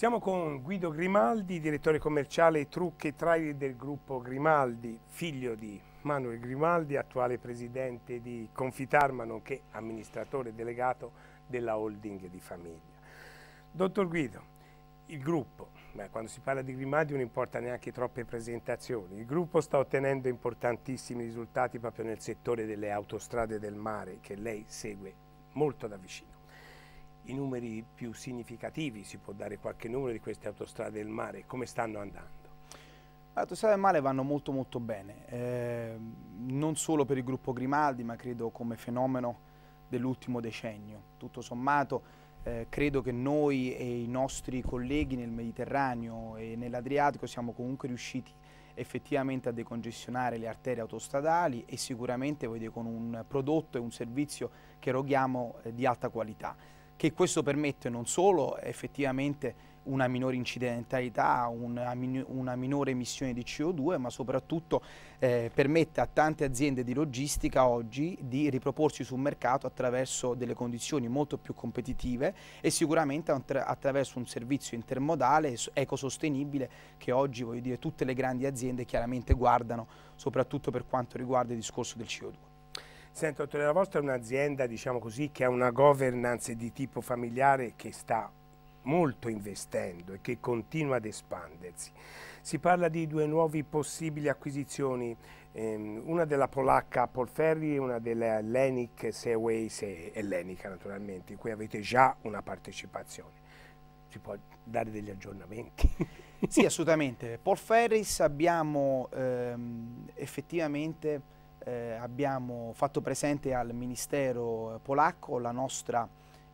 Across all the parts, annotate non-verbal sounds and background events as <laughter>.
Siamo con Guido Grimaldi, direttore commerciale Trucche e trailer del gruppo Grimaldi, figlio di Manuel Grimaldi, attuale presidente di Confitarma, nonché amministratore delegato della holding di famiglia. Dottor Guido, il gruppo, beh, quando si parla di Grimaldi non importa neanche troppe presentazioni, il gruppo sta ottenendo importantissimi risultati proprio nel settore delle autostrade del mare che lei segue molto da vicino i numeri più significativi, si può dare qualche numero di queste autostrade del mare, come stanno andando? Le autostrade del mare vanno molto molto bene, eh, non solo per il gruppo Grimaldi ma credo come fenomeno dell'ultimo decennio. Tutto sommato eh, credo che noi e i nostri colleghi nel Mediterraneo e nell'Adriatico siamo comunque riusciti effettivamente a decongestionare le arterie autostradali e sicuramente con un prodotto e un servizio che eroghiamo eh, di alta qualità che questo permette non solo effettivamente una minore incidentalità, una, una minore emissione di CO2, ma soprattutto eh, permette a tante aziende di logistica oggi di riproporsi sul mercato attraverso delle condizioni molto più competitive e sicuramente attra attraverso un servizio intermodale ecosostenibile che oggi voglio dire, tutte le grandi aziende chiaramente guardano, soprattutto per quanto riguarda il discorso del CO2. Sento, dottore, la vostra è un'azienda, diciamo così, che ha una governance di tipo familiare che sta molto investendo e che continua ad espandersi. Si parla di due nuove possibili acquisizioni, ehm, una della polacca Polferri e una della Lenic Seaways e Ellenica naturalmente, in cui avete già una partecipazione. Si può dare degli aggiornamenti? sì, assolutamente. Polferris abbiamo ehm, effettivamente eh, abbiamo fatto presente al Ministero polacco la nostra,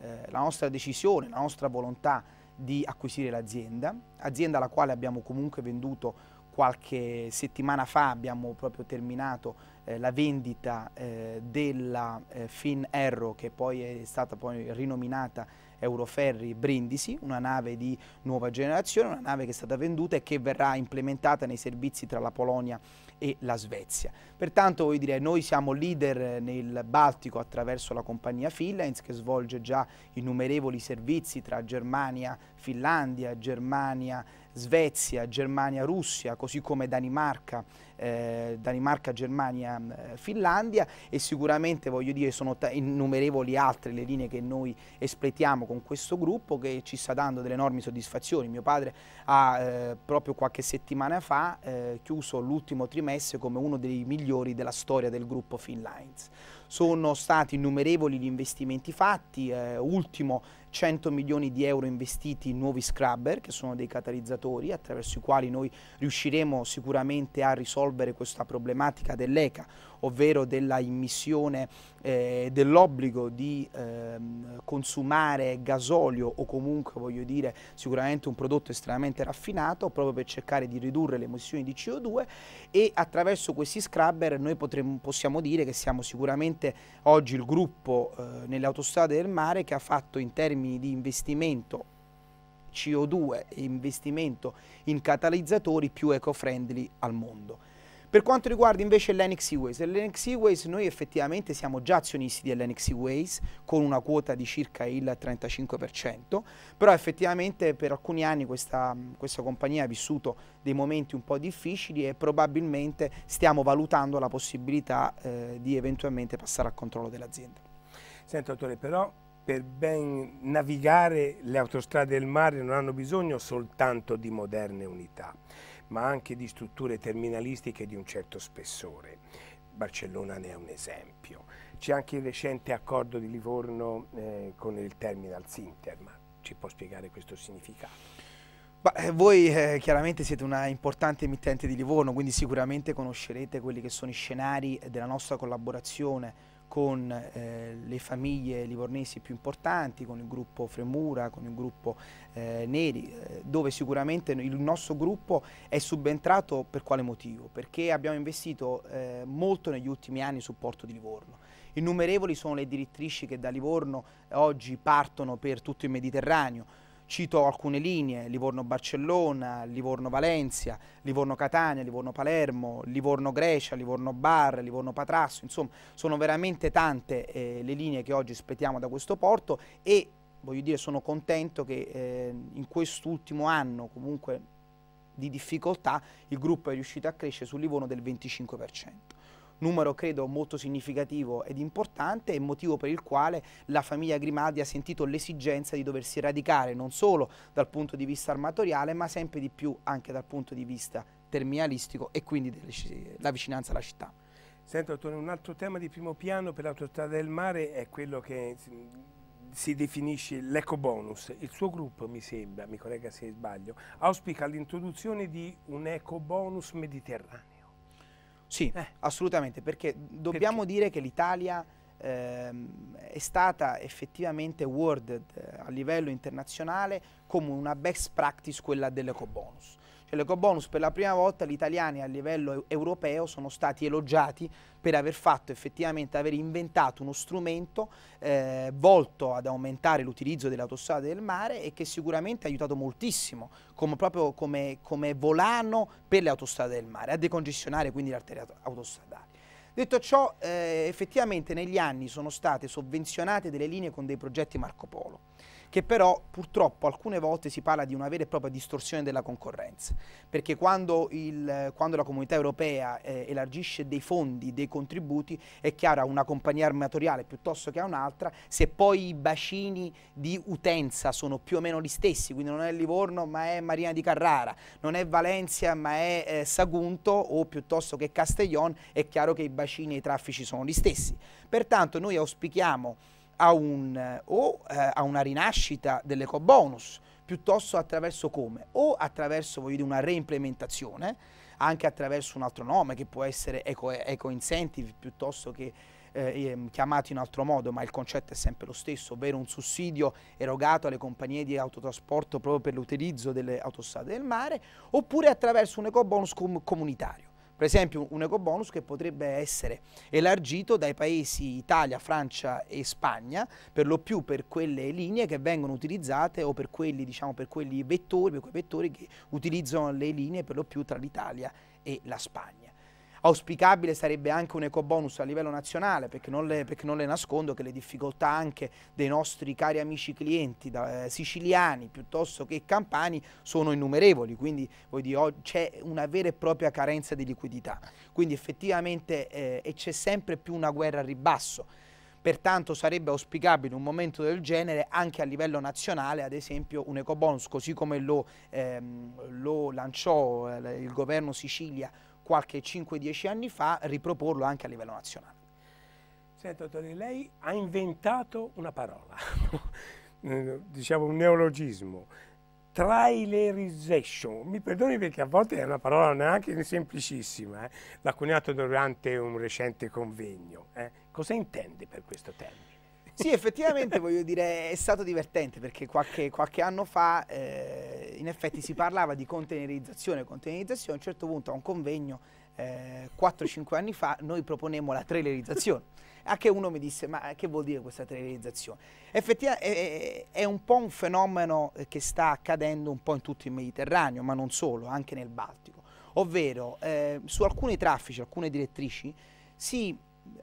eh, la nostra decisione, la nostra volontà di acquisire l'azienda, azienda alla quale abbiamo comunque venduto qualche settimana fa, abbiamo proprio terminato eh, la vendita eh, della eh, FinErro che poi è stata poi rinominata Euroferri Brindisi, una nave di nuova generazione, una nave che è stata venduta e che verrà implementata nei servizi tra la Polonia e la Svezia. Pertanto voglio dire, noi siamo leader nel Baltico attraverso la compagnia Finlands che svolge già innumerevoli servizi tra Germania, Finlandia, Germania, Svezia, Germania, Russia, così come Danimarca, eh, Danimarca, Germania, mm, eh, Finlandia e sicuramente voglio dire sono innumerevoli altre le linee che noi espletiamo con questo gruppo che ci sta dando delle enormi soddisfazioni. Mio padre ha eh, proprio qualche settimana fa eh, chiuso l'ultimo trimestre come uno dei migliori della storia del gruppo Finlines. Sono stati innumerevoli gli investimenti fatti, eh, ultimo 100 milioni di euro investiti in nuovi scrubber, che sono dei catalizzatori attraverso i quali noi riusciremo sicuramente a risolvere questa problematica dell'ECA, ovvero della immissione eh, dell'obbligo di eh, consumare gasolio o comunque voglio dire sicuramente un prodotto estremamente raffinato proprio per cercare di ridurre le emissioni di CO2 e attraverso questi scrubber noi potremo, possiamo dire che siamo sicuramente sicuramente oggi il gruppo eh, nelle autostrade del mare che ha fatto in termini di investimento CO2 e investimento in catalizzatori più eco-friendly al mondo. Per quanto riguarda invece l'Enix Eways, l'NX Ways noi effettivamente siamo già azionisti dell'Enix Eways con una quota di circa il 35%, però effettivamente per alcuni anni questa, questa compagnia ha vissuto dei momenti un po' difficili e probabilmente stiamo valutando la possibilità eh, di eventualmente passare al controllo dell'azienda. Senta dottore, però per ben navigare le autostrade del mare non hanno bisogno soltanto di moderne unità ma anche di strutture terminalistiche di un certo spessore. Barcellona ne è un esempio. C'è anche il recente accordo di Livorno eh, con il terminal Sinter, ma ci può spiegare questo significato? Beh, eh, voi eh, chiaramente siete una importante emittente di Livorno, quindi sicuramente conoscerete quelli che sono i scenari della nostra collaborazione con eh, le famiglie livornesi più importanti, con il gruppo Fremura, con il gruppo eh, Neri, eh, dove sicuramente il nostro gruppo è subentrato per quale motivo? Perché abbiamo investito eh, molto negli ultimi anni sul porto di Livorno. Innumerevoli sono le direttrici che da Livorno oggi partono per tutto il Mediterraneo, Cito alcune linee, Livorno-Barcellona, Livorno-Valencia, Livorno-Catania, Livorno-Palermo, Livorno-Grecia, Livorno-Bar, Livorno-Patrasso, insomma sono veramente tante eh, le linee che oggi aspettiamo da questo porto e voglio dire sono contento che eh, in quest'ultimo anno comunque di difficoltà il gruppo è riuscito a crescere sul Livorno del 25% numero credo molto significativo ed importante e motivo per il quale la famiglia Grimaldi ha sentito l'esigenza di doversi radicare non solo dal punto di vista armatoriale ma sempre di più anche dal punto di vista terminalistico e quindi la vicinanza alla città. Senta, dottore, un altro tema di primo piano per l'autostrada del mare è quello che si definisce l'eco bonus. Il suo gruppo, mi sembra, mi collega se sbaglio, auspica l'introduzione di un eco bonus mediterraneo. Sì, eh. assolutamente, perché dobbiamo perché? dire che l'Italia ehm, è stata effettivamente awarded eh, a livello internazionale come una best practice quella dell'ecobonus. Cioè l'ecobonus per la prima volta gli italiani a livello europeo sono stati elogiati per aver fatto effettivamente, aver inventato uno strumento eh, volto ad aumentare l'utilizzo delle autostrade del mare e che sicuramente ha aiutato moltissimo come, proprio come, come volano per le autostrade del mare, a decongestionare quindi le autostradale. Detto ciò, eh, effettivamente negli anni sono state sovvenzionate delle linee con dei progetti Marco Polo che però purtroppo alcune volte si parla di una vera e propria distorsione della concorrenza, perché quando, il, quando la comunità europea eh, elargisce dei fondi, dei contributi, è chiaro a una compagnia armatoriale piuttosto che a un'altra, se poi i bacini di utenza sono più o meno gli stessi, quindi non è Livorno ma è Marina di Carrara, non è Valencia ma è eh, Sagunto o piuttosto che Castellon, è chiaro che i bacini e i traffici sono gli stessi. Pertanto noi auspichiamo a, un, eh, o, eh, a una rinascita dell'eco bonus, piuttosto attraverso come? O attraverso dire, una reimplementazione, anche attraverso un altro nome che può essere eco, eco incentive piuttosto che eh, ehm, chiamato in altro modo, ma il concetto è sempre lo stesso, ovvero un sussidio erogato alle compagnie di autotrasporto proprio per l'utilizzo delle autostrade del mare, oppure attraverso un eco bonus com comunitario per esempio un ecobonus che potrebbe essere elargito dai paesi Italia, Francia e Spagna, per lo più per quelle linee che vengono utilizzate o per quelli, diciamo, per quelli vettori, per quei vettori che utilizzano le linee per lo più tra l'Italia e la Spagna. Auspicabile sarebbe anche un ecobonus a livello nazionale, perché non le, perché non le nascondo che le difficoltà anche dei nostri cari amici clienti da, eh, siciliani piuttosto che campani sono innumerevoli, quindi oh, c'è una vera e propria carenza di liquidità. Quindi effettivamente eh, e c'è sempre più una guerra a ribasso. Pertanto sarebbe auspicabile un momento del genere anche a livello nazionale, ad esempio un ecobonus, così come lo, ehm, lo lanciò eh, il governo Sicilia qualche 5-10 anni fa, riproporlo anche a livello nazionale. Senta, dottore, lei ha inventato una parola, <laughs> eh, diciamo un neologismo, trailerization. Mi perdoni perché a volte è una parola neanche semplicissima, eh? l'ha coniato durante un recente convegno. Eh? Cosa intende per questo termine? Sì, effettivamente voglio dire, è stato divertente perché qualche, qualche anno fa eh, in effetti si parlava di containerizzazione, containerizzazione, a un certo punto a un convegno eh, 4-5 anni fa noi proponemmo la trailerizzazione. A che uno mi disse, ma che vuol dire questa trailerizzazione? Effettivamente è, è un po' un fenomeno che sta accadendo un po' in tutto il Mediterraneo, ma non solo, anche nel Baltico. Ovvero, eh, su alcuni traffici, alcune direttrici, si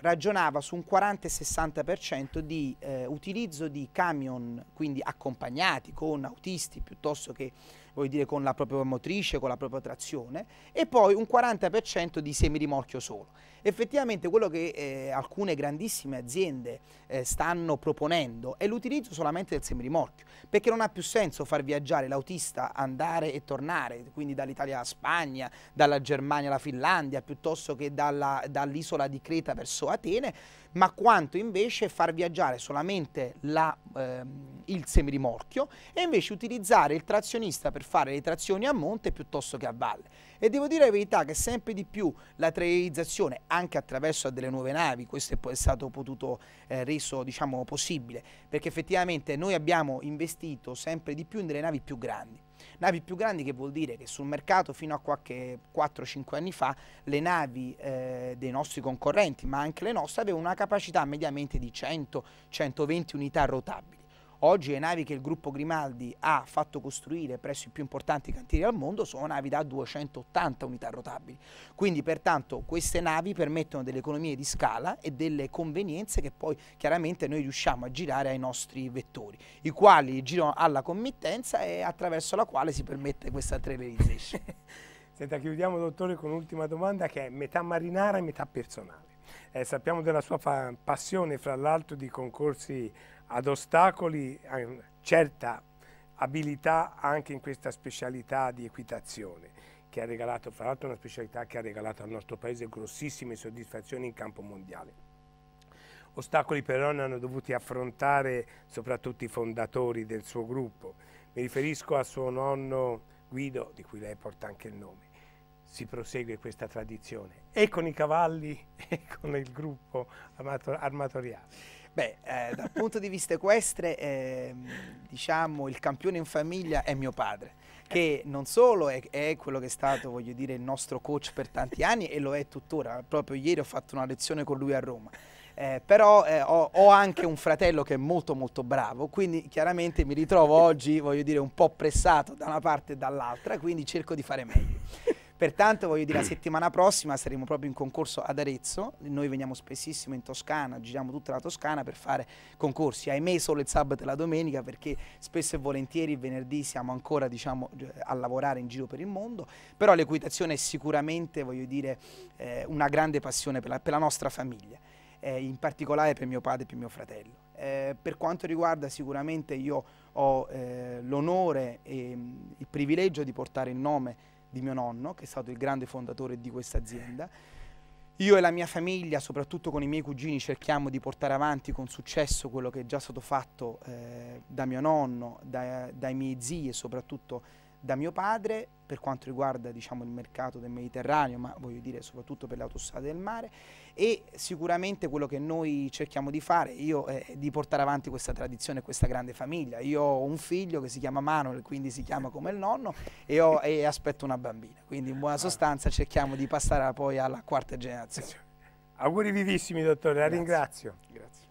ragionava su un 40 60% di eh, utilizzo di camion, quindi accompagnati con autisti piuttosto che voglio dire, con la propria motrice, con la propria trazione e poi un 40% di semirimorchio solo. Effettivamente quello che eh, alcune grandissime aziende eh, stanno proponendo è l'utilizzo solamente del semirimorchio, perché non ha più senso far viaggiare l'autista, andare e tornare, quindi dall'Italia alla Spagna, dalla Germania alla Finlandia, piuttosto che dall'isola di Creta verso Atene, ma quanto invece far viaggiare solamente la, ehm, il semirimorchio e invece utilizzare il trazionista per fare le trazioni a monte piuttosto che a valle. E devo dire la verità che sempre di più la trailerizzazione, anche attraverso delle nuove navi, questo è stato potuto eh, reso diciamo, possibile, perché effettivamente noi abbiamo investito sempre di più in delle navi più grandi. Navi più grandi che vuol dire che sul mercato fino a qualche 4-5 anni fa le navi eh, dei nostri concorrenti, ma anche le nostre, avevano una capacità mediamente di 100-120 unità rotabili. Oggi le navi che il gruppo Grimaldi ha fatto costruire presso i più importanti cantieri al mondo sono navi da 280 unità rotabili. Quindi pertanto queste navi permettono delle economie di scala e delle convenienze che poi chiaramente noi riusciamo a girare ai nostri vettori, i quali girano alla committenza e attraverso la quale si permette questa trailerization. <laughs> Senta, chiudiamo dottore con un'ultima domanda che è metà marinara e metà personale. Eh, sappiamo della sua passione fra l'altro di concorsi ad ostacoli certa abilità anche in questa specialità di equitazione che ha regalato, fra l'altro una specialità che ha regalato al nostro paese grossissime soddisfazioni in campo mondiale. Ostacoli però ne hanno dovuti affrontare soprattutto i fondatori del suo gruppo. Mi riferisco a suo nonno Guido, di cui lei porta anche il nome. Si prosegue questa tradizione e con i cavalli <laughs> e con il gruppo armatoriale. Beh, eh, dal punto di vista equestre, eh, diciamo, il campione in famiglia è mio padre che non solo è, è, quello che è stato, voglio dire, il nostro coach per tanti anni e lo è tuttora. Proprio ieri ho fatto una lezione con lui a Roma. Eh, però eh, ho, ho, anche un fratello che è molto molto bravo, quindi chiaramente mi ritrovo oggi, voglio dire, un po' pressato da una parte e dall'altra, quindi cerco di fare meglio. Pertanto voglio dire, la settimana prossima saremo proprio in concorso ad Arezzo, noi veniamo spessissimo in Toscana, giriamo tutta la Toscana per fare concorsi, ahimè solo il sabato e la domenica perché spesso e volentieri il venerdì siamo ancora diciamo, eh, a lavorare in giro per il mondo, però l'equitazione è sicuramente voglio dire, eh, una grande passione per la, per la nostra famiglia. Eh, in particolare per mio padre e per mio fratello. Eh, per quanto riguarda sicuramente io ho eh, l'onore e mm, il privilegio di portare il nome di mio nonno, che è stato il grande fondatore di questa azienda. Io e la mia famiglia, soprattutto con i miei cugini, cerchiamo di portare avanti con successo quello che è già stato fatto eh, da mio nonno, da, dai miei zii e soprattutto da mio padre per quanto riguarda diciamo, il mercato del Mediterraneo, ma voglio dire soprattutto per le autostrade del mare e sicuramente quello che noi cerchiamo di fare io, è di portare avanti questa tradizione, questa grande famiglia. Io ho un figlio che si chiama Manuel, quindi si chiama come il nonno e, ho, e aspetto una bambina, quindi in buona sostanza cerchiamo di passare poi alla quarta generazione. Auguri vivissimi dottore, la Grazie. ringrazio. Grazie.